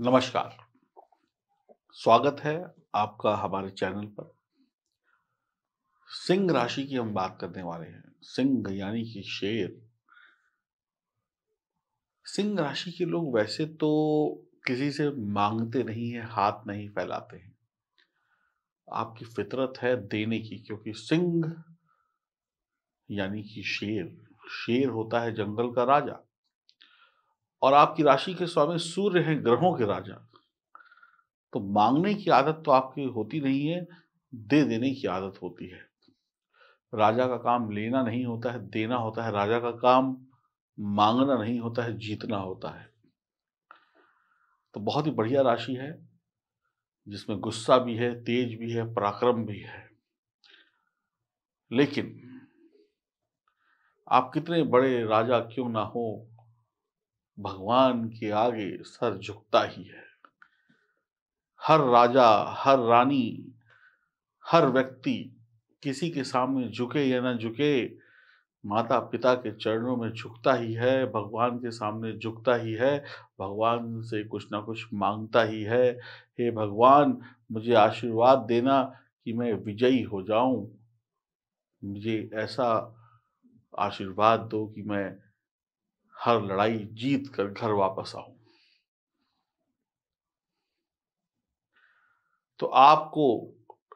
नमस्कार स्वागत है आपका हमारे चैनल पर सिंह राशि की हम बात करने वाले हैं सिंह यानी कि शेर सिंह राशि के लोग वैसे तो किसी से मांगते नहीं है हाथ नहीं फैलाते हैं आपकी फितरत है देने की क्योंकि सिंह यानी कि शेर शेर होता है जंगल का राजा और आपकी राशि के स्वामी सूर्य हैं ग्रहों के राजा तो मांगने की आदत तो आपकी होती नहीं है दे देने की आदत होती है राजा का काम लेना नहीं होता है देना होता है राजा का काम मांगना नहीं होता है जीतना होता है तो बहुत ही बढ़िया राशि है जिसमें गुस्सा भी है तेज भी है पराक्रम भी है लेकिन आप कितने बड़े राजा क्यों ना हो भगवान के आगे सर झुकता ही है हर राजा हर रानी हर व्यक्ति किसी के सामने झुके या ना झुके माता पिता के चरणों में झुकता ही है भगवान के सामने झुकता ही है भगवान से कुछ ना कुछ मांगता ही है हे भगवान मुझे आशीर्वाद देना कि मैं विजयी हो जाऊं मुझे ऐसा आशीर्वाद दो कि मैं हर लड़ाई जीत कर घर वापस आऊं तो आपको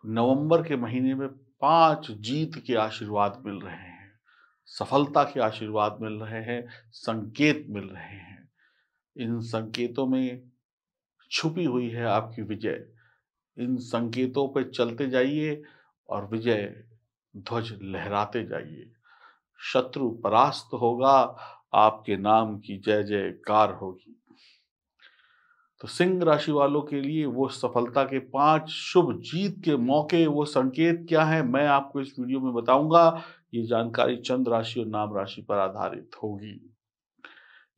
नवंबर के महीने में पांच जीत के आशीर्वाद मिल रहे हैं सफलता के आशीर्वाद मिल रहे हैं संकेत मिल रहे हैं इन संकेतों में छुपी हुई है आपकी विजय इन संकेतों पर चलते जाइए और विजय ध्वज लहराते जाइए शत्रु परास्त होगा आपके नाम की जय जयकार होगी तो सिंह राशि वालों के लिए वो सफलता के पांच शुभ जीत के मौके वो संकेत क्या है मैं आपको इस वीडियो में बताऊंगा ये जानकारी चंद्र राशि और नाम राशि पर आधारित होगी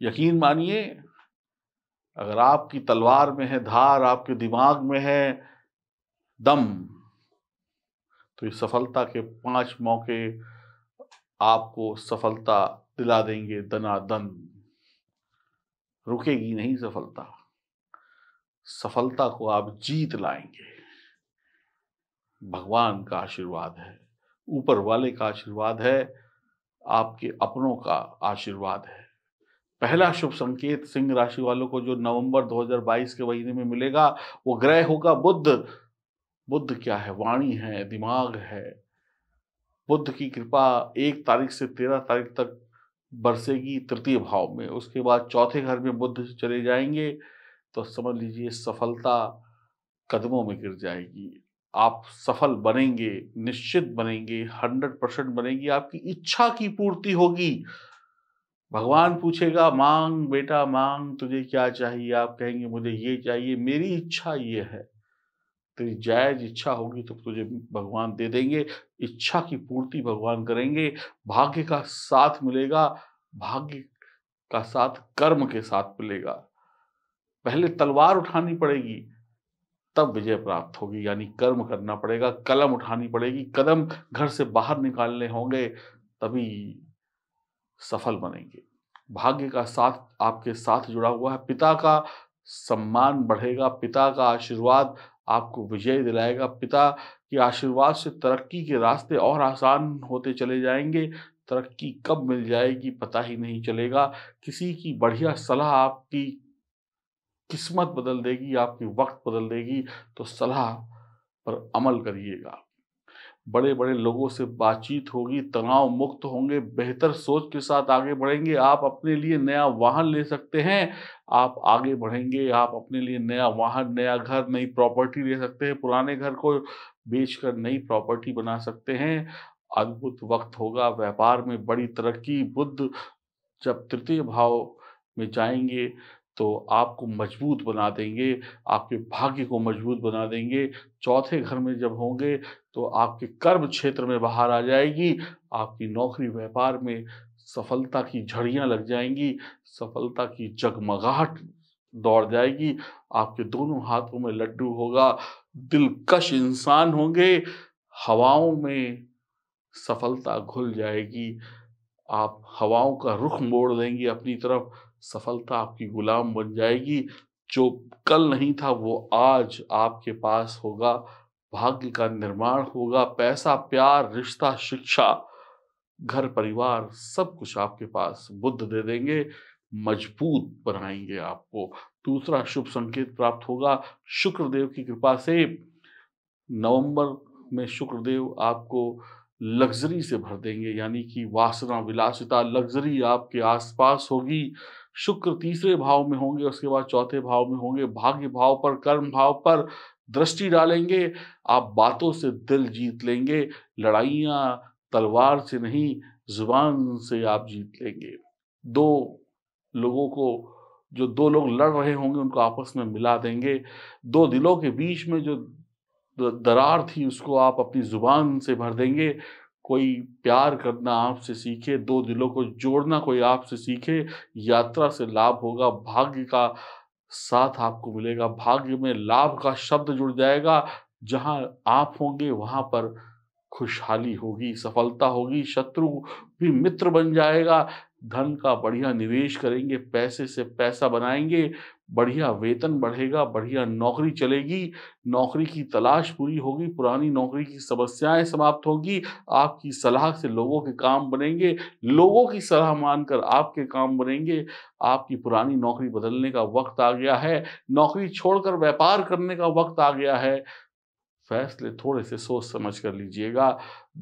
यकीन मानिए अगर आपकी तलवार में है धार आपके दिमाग में है दम तो इस सफलता के पांच मौके आपको सफलता दिला देंगे दनादन रुकेगी नहीं सफलता सफलता को आप जीत लाएंगे भगवान का आशीर्वाद है ऊपर वाले का आशीर्वाद है आपके अपनों का आशीर्वाद है पहला शुभ संकेत सिंह राशि वालों को जो नवंबर 2022 के महीने में मिलेगा वो ग्रह होगा बुद्ध बुद्ध क्या है वाणी है दिमाग है बुद्ध की कृपा एक तारीख से तेरह तारीख तक बरसेगी तृतीय भाव में उसके बाद चौथे घर में बुद्ध चले जाएंगे तो समझ लीजिए सफलता कदमों में गिर जाएगी आप सफल बनेंगे निश्चित बनेंगे हंड्रेड परसेंट बनेंगे आपकी इच्छा की पूर्ति होगी भगवान पूछेगा मांग बेटा मांग तुझे क्या चाहिए आप कहेंगे मुझे ये चाहिए मेरी इच्छा ये है तेरी जायज इच्छा होगी तो तुझे भगवान दे देंगे इच्छा की पूर्ति भगवान करेंगे भाग्य का साथ मिलेगा भाग्य का साथ कर्म के साथ मिलेगा पहले तलवार उठानी पड़ेगी तब विजय प्राप्त होगी यानी कर्म करना पड़ेगा कलम उठानी पड़ेगी कदम घर से बाहर निकालने होंगे तभी सफल बनेंगे भाग्य का साथ आपके साथ जुड़ा हुआ है पिता का सम्मान बढ़ेगा पिता का आशीर्वाद आपको विजय दिलाएगा पिता के आशीर्वाद से तरक्की के रास्ते और आसान होते चले जाएंगे तरक्की कब मिल जाएगी पता ही नहीं चलेगा किसी की बढ़िया सलाह आपकी किस्मत बदल देगी आपकी वक्त बदल देगी तो सलाह पर अमल करिएगा बड़े बड़े लोगों से बातचीत होगी तनाव मुक्त होंगे बेहतर सोच के साथ आगे बढ़ेंगे आप अपने लिए नया वाहन ले सकते हैं आप आगे बढ़ेंगे आप अपने लिए नया वाहन नया घर नई प्रॉपर्टी ले सकते हैं पुराने घर को बेचकर नई प्रॉपर्टी बना सकते हैं अद्भुत वक्त होगा व्यापार में बड़ी तरक्की बुद्ध जब तृतीय भाव में जाएंगे तो आपको मजबूत बना देंगे आपके भाग्य को मजबूत बना देंगे चौथे घर में जब होंगे तो आपके कर्म क्षेत्र में बाहर आ जाएगी आपकी नौकरी व्यापार में सफलता की झड़ियाँ लग जाएंगी सफलता की जगमगाहट दौड़ जाएगी आपके दोनों हाथों में लड्डू होगा दिलकश इंसान होंगे हवाओं में सफलता घुल जाएगी आप हवाओं का रुख मोड़ देंगी अपनी तरफ सफलता आपकी गुलाम बन जाएगी जो कल नहीं था वो आज आपके पास होगा भाग्य का निर्माण होगा पैसा प्यार रिश्ता शिक्षा घर परिवार सब कुछ आपके पास बुद्ध दे देंगे मजबूत बनाएंगे आपको दूसरा शुभ संकेत प्राप्त होगा शुक्रदेव की कृपा से नवंबर में शुक्रदेव आपको लग्जरी से भर देंगे यानी कि वासना विलासिता लग्जरी आपके आसपास होगी शुक्र तीसरे भाव में होंगे उसके बाद चौथे भाव में होंगे भाग्य भाव पर कर्म भाव पर दृष्टि डालेंगे आप बातों से दिल जीत लेंगे लड़ाइयाँ तलवार से नहीं जुबान से आप जीत लेंगे दो लोगों को जो दो लोग लड़ रहे होंगे उनको आपस में मिला देंगे दो दिलों के बीच में जो दरार थी उसको आप अपनी ज़ुबान से भर देंगे कोई प्यार करना आपसे सीखे दो दिलों को जोड़ना कोई आपसे सीखे यात्रा से लाभ होगा भाग्य का साथ आपको मिलेगा भाग्य में लाभ का शब्द जुड़ जाएगा जहां आप होंगे वहां पर खुशहाली होगी सफलता होगी शत्रु भी मित्र बन जाएगा धन का बढ़िया निवेश करेंगे पैसे से पैसा बनाएंगे बढ़िया वेतन बढ़ेगा बढ़िया नौकरी चलेगी नौकरी की तलाश पूरी होगी पुरानी नौकरी की समस्याएं समाप्त होगी आपकी सलाह से लोगों के काम बनेंगे लोगों की सलाह मानकर आपके काम बनेंगे आपकी पुरानी नौकरी बदलने का वक्त आ गया है नौकरी छोड़कर व्यापार करने का वक्त आ गया है फैसले थोड़े से सोच समझ कर लीजिएगा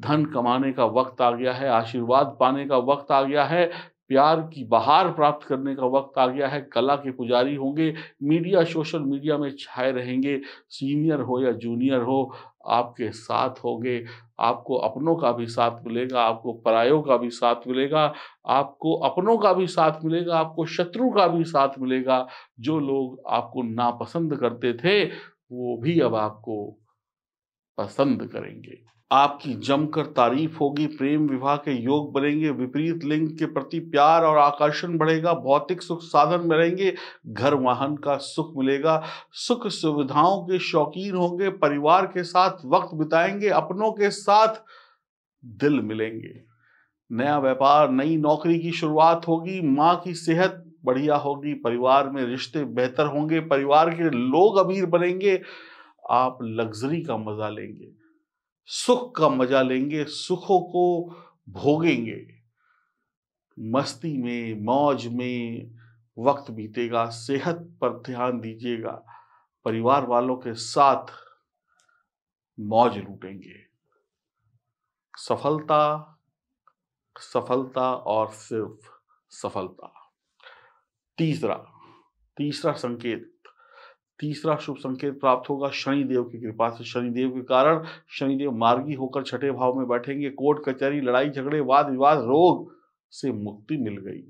धन कमाने का वक्त आ गया है आशीर्वाद पाने का वक्त आ गया है प्यार की बहार प्राप्त करने का वक्त आ गया है कला के पुजारी होंगे मीडिया सोशल मीडिया में छाए रहेंगे सीनियर हो या जूनियर हो आपके साथ होंगे आपको अपनों का भी साथ मिलेगा आपको परायों का भी साथ मिलेगा आपको अपनों का भी साथ मिलेगा आपको शत्रु का भी साथ मिलेगा जो लोग आपको नापसंद करते थे वो भी अब आपको पसंद करेंगे आपकी जमकर तारीफ होगी प्रेम विवाह के योग बनेंगे विपरीत लिंग के प्रति प्यार और आकर्षण बढ़ेगा भौतिक सुख साधन बढ़ेंगे घर वाहन का सुख मिलेगा सुख सुविधाओं के शौकीन होंगे परिवार के साथ वक्त बिताएंगे अपनों के साथ दिल मिलेंगे नया व्यापार नई नौकरी की शुरुआत होगी माँ की सेहत बढ़िया होगी परिवार में रिश्ते बेहतर होंगे परिवार के लोग अमीर बनेंगे आप लग्जरी का मजा लेंगे सुख का मजा लेंगे सुखों को भोगेंगे मस्ती में मौज में वक्त बीतेगा सेहत पर ध्यान दीजिएगा परिवार वालों के साथ मौज लूटेंगे सफलता सफलता और सिर्फ सफलता तीसरा तीसरा संकेत तीसरा शुभ संकेत प्राप्त होगा शनिदेव की कृपा से शनिदेव के कारण शनिदेव मार्गी होकर छठे भाव में बैठेंगे कोर्ट कचहरी लड़ाई झगड़े वाद विवाद रोग से मुक्ति मिल गई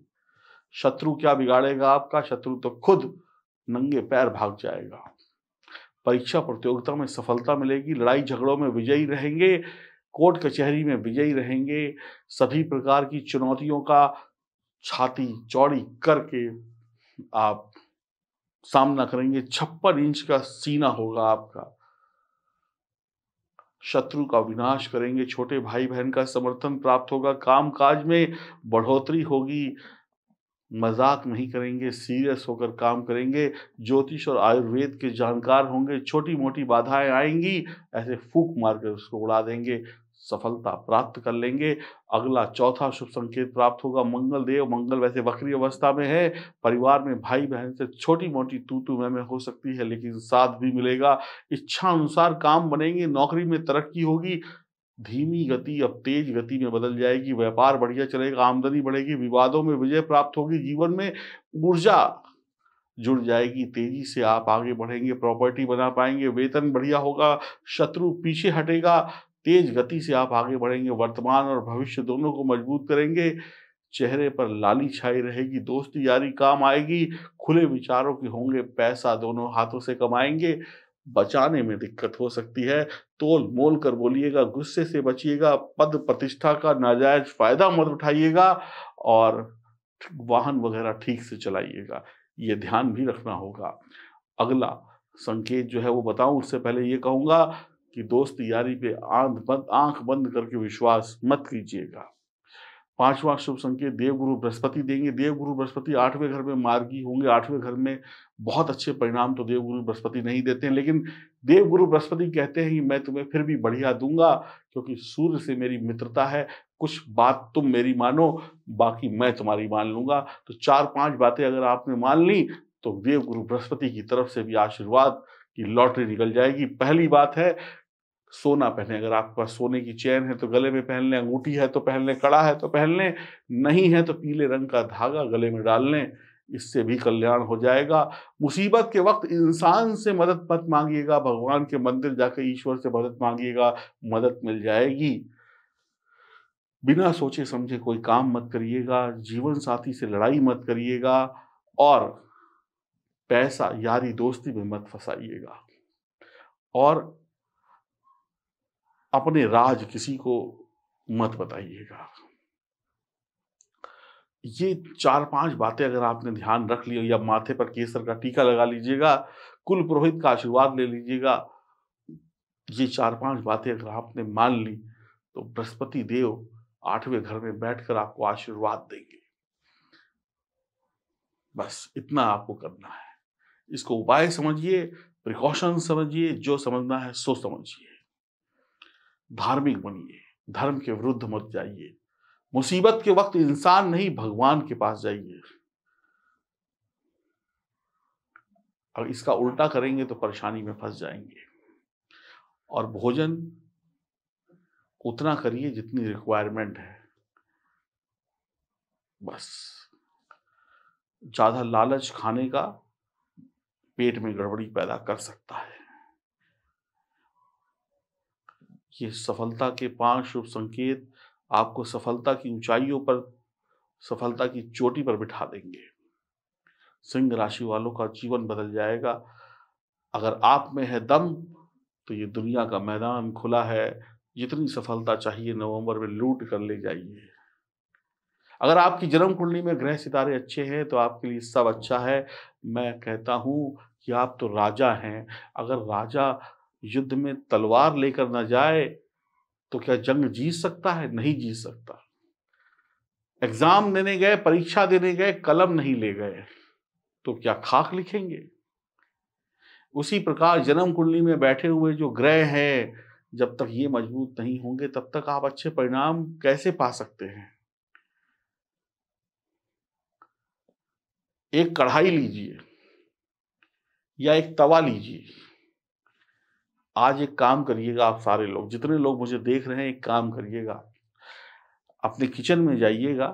शत्रु क्या बिगाड़ेगा आपका शत्रु तो खुद नंगे पैर भाग जाएगा परीक्षा प्रतियोगिता में सफलता मिलेगी लड़ाई झगड़ों में विजयी रहेंगे कोर्ट कचहरी में विजयी रहेंगे सभी प्रकार की चुनौतियों का छाती चौड़ी करके आप सामना करेंगे छप्पन इंच का सीना होगा आपका शत्रु का विनाश करेंगे छोटे भाई बहन का समर्थन प्राप्त होगा काम काज में बढ़ोतरी होगी मजाक नहीं करेंगे सीरियस होकर काम करेंगे ज्योतिष और आयुर्वेद के जानकार होंगे छोटी मोटी बाधाएं आएंगी ऐसे फूक मारकर उसको उड़ा देंगे सफलता प्राप्त कर लेंगे अगला चौथा शुभ संकेत प्राप्त होगा मंगल देव मंगल वैसे वक्री अवस्था में है परिवार में भाई बहन से छोटी मोटी तू तू में हो सकती है लेकिन साथ भी मिलेगा इच्छा अनुसार काम बनेंगे नौकरी में तरक्की होगी धीमी गति अब तेज गति में बदल जाएगी व्यापार बढ़िया चलेगा आमदनी बढ़ेगी विवादों में विजय प्राप्त होगी जीवन में ऊर्जा जुड़ जाएगी तेजी से आप आगे बढ़ेंगे प्रॉपर्टी बना पाएंगे वेतन बढ़िया होगा शत्रु पीछे हटेगा तेज गति से आप आगे बढ़ेंगे वर्तमान और भविष्य दोनों को मजबूत करेंगे चेहरे पर लाली छाई रहेगी दोस्ती यारी काम आएगी खुले विचारों के होंगे पैसा दोनों हाथों से कमाएंगे बचाने में दिक्कत हो सकती है तोल मोल कर बोलिएगा गुस्से से बचिएगा पद प्रतिष्ठा का नाजायज फायदा मत उठाइएगा और वाहन वगैरह ठीक से चलाइएगा ये ध्यान भी रखना होगा अगला संकेत जो है वो बताऊं उससे पहले ये कहूंगा कि दोस्त यारी पे आंख बंद आंख बंद करके विश्वास मत कीजिएगा पांचवा शुभ संकेत देवगुरु बृहस्पति देंगे देवगुरु बृहस्पति आठवें घर में मार्गी होंगे आठवें घर में बहुत अच्छे परिणाम तो देवगुरु बृहस्पति नहीं देते हैं लेकिन देवगुरु बृहस्पति कहते हैं कि मैं तुम्हें फिर भी बढ़िया दूंगा क्योंकि सूर्य से मेरी मित्रता है कुछ बात तुम मेरी मानो बाकी मैं तुम्हारी मान लूंगा तो चार पांच बातें अगर आपने मान ली तो देवगुरु बृहस्पति की तरफ से भी आशीर्वाद की लॉटरी निकल जाएगी पहली बात है सोना पहने अगर आपके पास सोने की चैन है तो गले में पहन लें अंगूठी है तो पहन लें कड़ा है तो पहन लें नहीं है तो पीले रंग का धागा गले में डाल लें इससे भी कल्याण हो जाएगा मुसीबत के वक्त इंसान से मदद मत मांगिएगा भगवान के मंदिर जाकर ईश्वर से मदद मांगिएगा मदद मिल जाएगी बिना सोचे समझे कोई काम मत करिएगा जीवन साथी से लड़ाई मत करिएगा और पैसा यारी दोस्ती में मत फंसाइएगा और अपने राज किसी को मत बताइएगा ये चार पांच बातें अगर आपने ध्यान रख लिया या माथे पर केसर का टीका लगा लीजिएगा कुल पुरोहित का आशीर्वाद ले लीजिएगा ये चार पांच बातें अगर आपने मान ली तो बृहस्पति देव आठवें घर में बैठकर आपको आशीर्वाद देंगे बस इतना आपको करना है इसको उपाय समझिए प्रिकॉशन समझिए जो समझना है सो समझिए धार्मिक बनिए धर्म के विरुद्ध मत जाइए मुसीबत के वक्त इंसान नहीं भगवान के पास जाइए और इसका उल्टा करेंगे तो परेशानी में फंस जाएंगे और भोजन उतना करिए जितनी रिक्वायरमेंट है बस ज़्यादा लालच खाने का पेट में गड़बड़ी पैदा कर सकता है ये सफलता के पांच शुभ संकेत आपको सफलता की ऊंचाइयों पर सफलता की चोटी पर बिठा देंगे सिंह राशि वालों का जीवन बदल जाएगा अगर आप में है दम तो ये दुनिया का मैदान खुला है जितनी सफलता चाहिए नवंबर में लूट कर ले जाइए अगर आपकी जन्म कुंडली में ग्रह सितारे अच्छे हैं तो आपके लिए सब अच्छा है मैं कहता हूं कि आप तो राजा हैं अगर राजा युद्ध में तलवार लेकर ना जाए तो क्या जंग जीत सकता है नहीं जीत सकता एग्जाम देने गए परीक्षा देने गए कलम नहीं ले गए तो क्या खाक लिखेंगे उसी प्रकार जन्म कुंडली में बैठे हुए जो ग्रह हैं जब तक ये मजबूत नहीं होंगे तब तक आप अच्छे परिणाम कैसे पा सकते हैं एक कढ़ाई लीजिए या एक तवा लीजिए आज एक काम करिएगा आप सारे लोग जितने लोग मुझे देख रहे हैं एक काम करिएगा अपने किचन में जाइएगा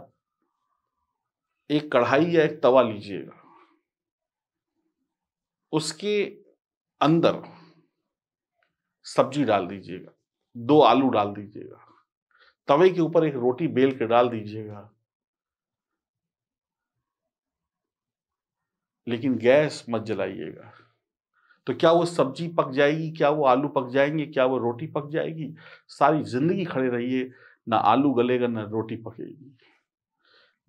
एक कढ़ाई या एक तवा लीजिएगा उसके अंदर सब्जी डाल दीजिएगा दो आलू डाल दीजिएगा तवे के ऊपर एक रोटी बेल के डाल दीजिएगा लेकिन गैस मत जलाइएगा तो क्या वो सब्जी पक जाएगी क्या वो आलू पक जाएंगे क्या वो रोटी पक जाएगी सारी जिंदगी खड़े रहिए ना आलू गलेगा ना रोटी पकेगी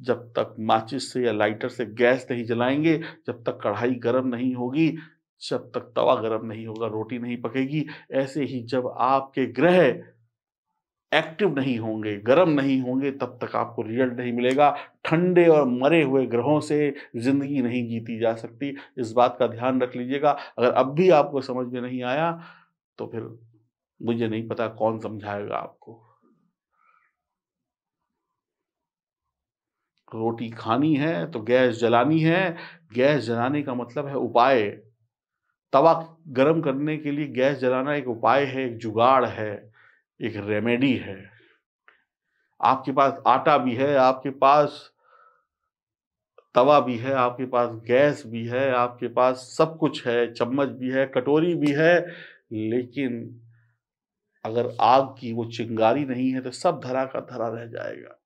जब तक माचिस से या लाइटर से गैस नहीं जलाएंगे जब तक कढ़ाई गर्म नहीं होगी जब तक तवा गर्म नहीं होगा रोटी नहीं पकेगी ऐसे ही जब आपके ग्रह एक्टिव नहीं होंगे गर्म नहीं होंगे तब तक आपको रिजल्ट नहीं मिलेगा ठंडे और मरे हुए ग्रहों से ज़िंदगी नहीं जीती जा सकती इस बात का ध्यान रख लीजिएगा अगर अब भी आपको समझ में नहीं आया तो फिर मुझे नहीं पता कौन समझाएगा आपको रोटी खानी है तो गैस जलानी है गैस जलाने का मतलब है उपाय तवा गर्म करने के लिए गैस जलाना एक उपाय है एक जुगाड़ है एक रेमेडी है आपके पास आटा भी है आपके पास तवा भी है आपके पास गैस भी है आपके पास सब कुछ है चम्मच भी है कटोरी भी है लेकिन अगर आग की वो चिंगारी नहीं है तो सब धरा का धरा रह जाएगा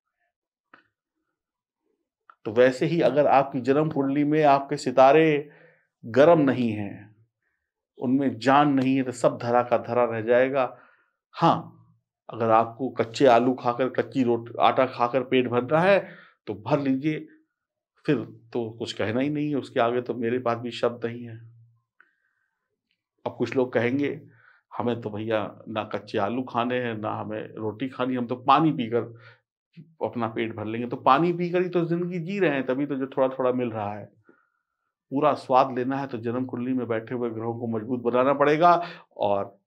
तो वैसे ही अगर आपकी जन्म कुंडली में आपके सितारे गर्म नहीं हैं उनमें जान नहीं है तो सब धरा का धरा रह जाएगा हाँ अगर आपको कच्चे आलू खाकर कच्ची रोट आटा खाकर पेट भर रहा है तो भर लीजिए फिर तो कुछ कहना ही नहीं है उसके आगे तो मेरे पास भी शब्द नहीं है अब कुछ लोग कहेंगे हमें तो भैया ना कच्चे आलू खाने हैं ना हमें रोटी खानी हम तो पानी पीकर अपना पेट भर लेंगे तो पानी पीकर ही तो जिंदगी जी रहे हैं तभी तो जो थोड़ा थोड़ा मिल रहा है पूरा स्वाद लेना है तो जन्म कुंडली में बैठे हुए ग्रहों को मजबूत बनाना पड़ेगा और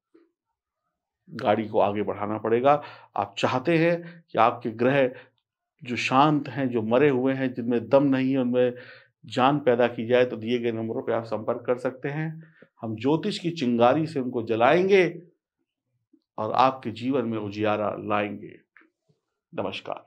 गाड़ी को आगे बढ़ाना पड़ेगा आप चाहते हैं कि आपके ग्रह जो शांत हैं जो मरे हुए हैं जिनमें दम नहीं है उनमें जान पैदा की जाए तो दिए गए नंबरों पर आप संपर्क कर सकते हैं हम ज्योतिष की चिंगारी से उनको जलाएंगे और आपके जीवन में उजियारा लाएंगे नमस्कार